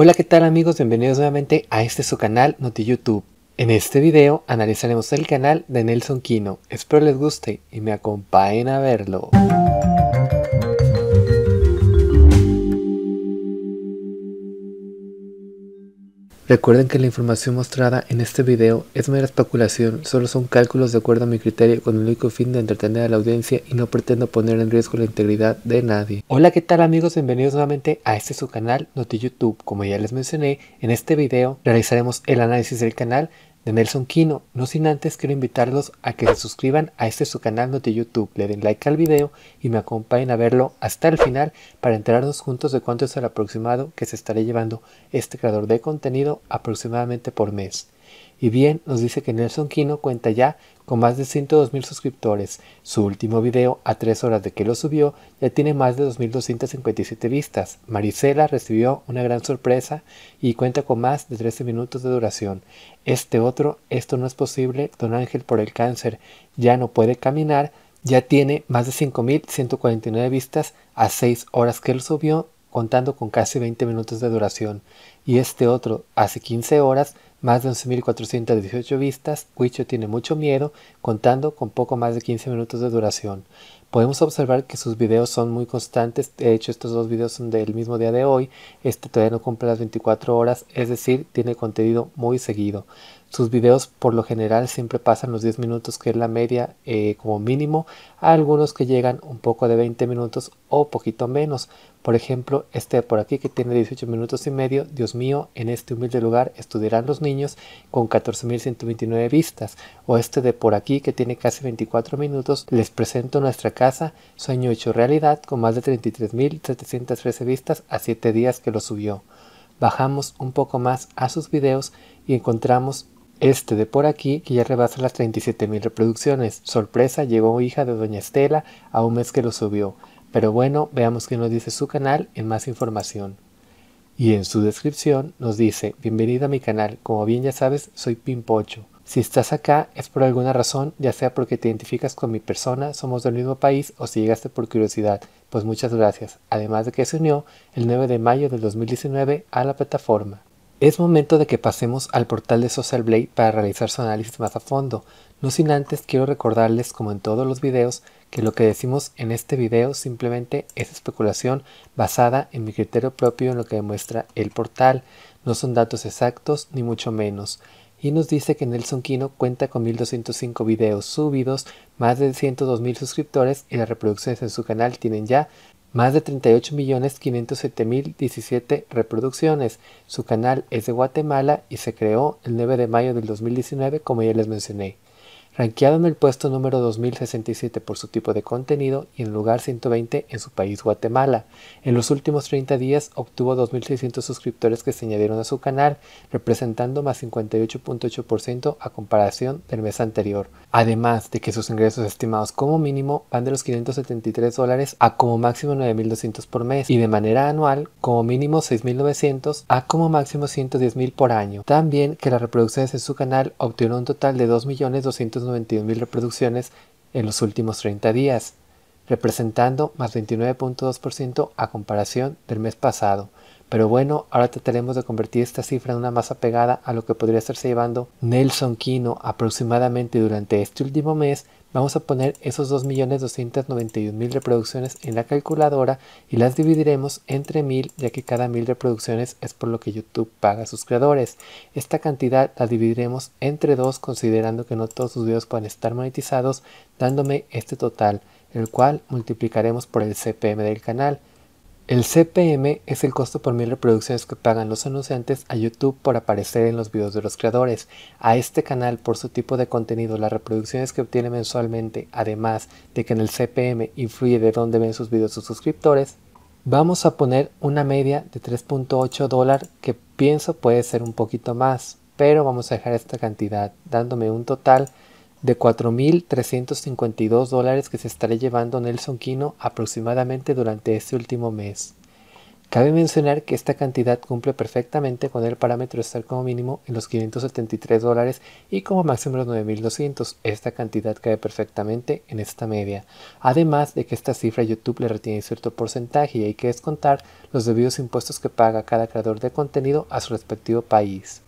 Hola, ¿qué tal amigos? Bienvenidos nuevamente a este su canal NotiYoutube En este video analizaremos el canal de Nelson Kino. Espero les guste y me acompañen a verlo. Recuerden que la información mostrada en este video es mera especulación, solo son cálculos de acuerdo a mi criterio con el único fin de entretener a la audiencia y no pretendo poner en riesgo la integridad de nadie. Hola qué tal amigos, bienvenidos nuevamente a este su canal NotiYouTube. Como ya les mencioné, en este video realizaremos el análisis del canal de Nelson Quino, no sin antes quiero invitarlos a que se suscriban a este su canal de YouTube, le den like al video y me acompañen a verlo hasta el final para enterarnos juntos de cuánto es el aproximado que se estará llevando este creador de contenido aproximadamente por mes. Y bien, nos dice que Nelson Kino cuenta ya con más de 102.000 suscriptores. Su último video, a tres horas de que lo subió, ya tiene más de 2.257 vistas. Marisela recibió una gran sorpresa y cuenta con más de 13 minutos de duración. Este otro, esto no es posible, don Ángel por el cáncer, ya no puede caminar, ya tiene más de 5.149 vistas a 6 horas que lo subió contando con casi 20 minutos de duración, y este otro, hace 15 horas, más de 11.418 vistas, Huicho tiene mucho miedo, contando con poco más de 15 minutos de duración. Podemos observar que sus videos son muy constantes, de hecho estos dos videos son del mismo día de hoy, este todavía no cumple las 24 horas, es decir, tiene contenido muy seguido. Sus videos por lo general siempre pasan los 10 minutos que es la media eh, como mínimo, a algunos que llegan un poco de 20 minutos o poquito menos. Por ejemplo, este por aquí que tiene 18 minutos y medio, Dios mío, en este humilde lugar estudiarán los niños con 14.129 vistas. O este de por aquí que tiene casi 24 minutos, les presento nuestra casa, sueño hecho realidad con más de 33.713 vistas a 7 días que lo subió. Bajamos un poco más a sus videos y encontramos este de por aquí que ya rebasa las 37.000 reproducciones. Sorpresa, llegó hija de Doña Estela a un mes que lo subió. Pero bueno, veamos qué nos dice su canal en más información. Y en su descripción nos dice, bienvenido a mi canal, como bien ya sabes soy Pimpocho. Si estás acá es por alguna razón, ya sea porque te identificas con mi persona, somos del mismo país o si llegaste por curiosidad, pues muchas gracias, además de que se unió el 9 de mayo del 2019 a la plataforma. Es momento de que pasemos al portal de Social Blade para realizar su análisis más a fondo, no sin antes quiero recordarles como en todos los videos que lo que decimos en este video simplemente es especulación basada en mi criterio propio en lo que demuestra el portal, no son datos exactos ni mucho menos. Y nos dice que Nelson Kino cuenta con 1205 videos subidos, más de 102.000 suscriptores y las reproducciones en su canal tienen ya más de 38.507.017 reproducciones. Su canal es de Guatemala y se creó el 9 de mayo del 2019, como ya les mencioné ranqueado en el puesto número 2067 por su tipo de contenido y en lugar 120 en su país Guatemala. En los últimos 30 días obtuvo 2.600 suscriptores que se añadieron a su canal, representando más 58.8% a comparación del mes anterior. Además de que sus ingresos estimados como mínimo van de los 573 dólares a como máximo 9.200 por mes y de manera anual como mínimo 6.900 a como máximo 110.000 por año. También que las reproducciones en su canal obtuvieron un total de 2.290.000 92000 reproducciones en los últimos 30 días, representando más 29.2% a comparación del mes pasado, pero bueno, ahora trataremos de convertir esta cifra en una masa pegada a lo que podría estarse llevando Nelson Kino aproximadamente durante este último mes. Vamos a poner esos 2.291.000 reproducciones en la calculadora y las dividiremos entre 1.000 ya que cada 1.000 reproducciones es por lo que YouTube paga a sus creadores. Esta cantidad la dividiremos entre 2 considerando que no todos sus videos pueden estar monetizados dándome este total, el cual multiplicaremos por el CPM del canal. El CPM es el costo por mil reproducciones que pagan los anunciantes a YouTube por aparecer en los videos de los creadores, a este canal por su tipo de contenido, las reproducciones que obtiene mensualmente, además de que en el CPM influye de dónde ven sus videos sus suscriptores, vamos a poner una media de 3.8 dólares que pienso puede ser un poquito más, pero vamos a dejar esta cantidad dándome un total de 4.352 dólares que se estará llevando Nelson Quino aproximadamente durante este último mes. Cabe mencionar que esta cantidad cumple perfectamente con el parámetro de estar como mínimo en los 573 dólares y como máximo los 9.200. Esta cantidad cae perfectamente en esta media. Además de que esta cifra YouTube le retiene cierto porcentaje y hay que descontar los debidos impuestos que paga cada creador de contenido a su respectivo país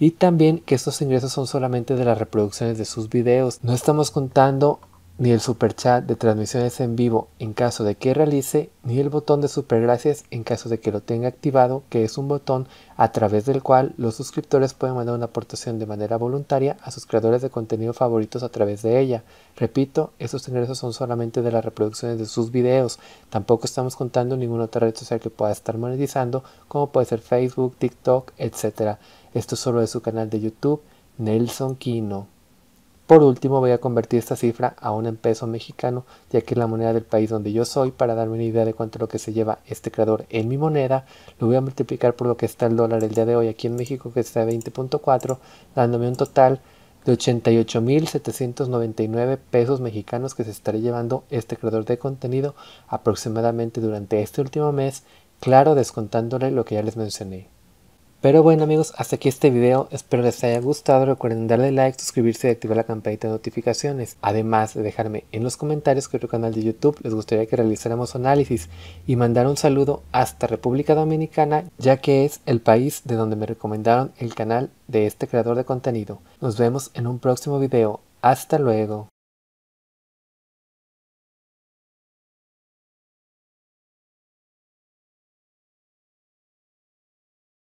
y también que estos ingresos son solamente de las reproducciones de sus videos. No estamos contando ni el superchat de transmisiones en vivo en caso de que realice, ni el botón de super gracias en caso de que lo tenga activado, que es un botón a través del cual los suscriptores pueden mandar una aportación de manera voluntaria a sus creadores de contenido favoritos a través de ella. Repito, esos ingresos son solamente de las reproducciones de sus videos, tampoco estamos contando ninguna otra red social que pueda estar monetizando, como puede ser Facebook, TikTok, etc. Esto solo es su canal de YouTube, Nelson Kino. Por último, voy a convertir esta cifra aún en peso mexicano, ya que es la moneda del país donde yo soy. Para darme una idea de cuánto es lo que se lleva este creador en mi moneda, lo voy a multiplicar por lo que está el dólar el día de hoy aquí en México, que está 20.4, dándome un total de 88.799 pesos mexicanos que se estará llevando este creador de contenido aproximadamente durante este último mes, claro, descontándole lo que ya les mencioné. Pero bueno amigos, hasta aquí este video, espero les haya gustado, recuerden darle like, suscribirse y activar la campanita de notificaciones, además de dejarme en los comentarios que otro canal de YouTube les gustaría que realizáramos análisis y mandar un saludo hasta República Dominicana, ya que es el país de donde me recomendaron el canal de este creador de contenido. Nos vemos en un próximo video, hasta luego.